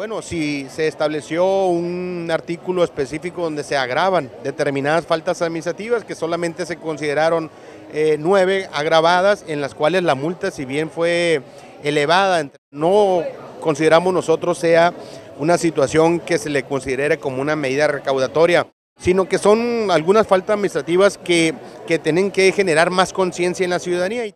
Bueno, si se estableció un artículo específico donde se agravan determinadas faltas administrativas que solamente se consideraron eh, nueve agravadas, en las cuales la multa, si bien fue elevada, no consideramos nosotros sea una situación que se le considere como una medida recaudatoria, sino que son algunas faltas administrativas que, que tienen que generar más conciencia en la ciudadanía.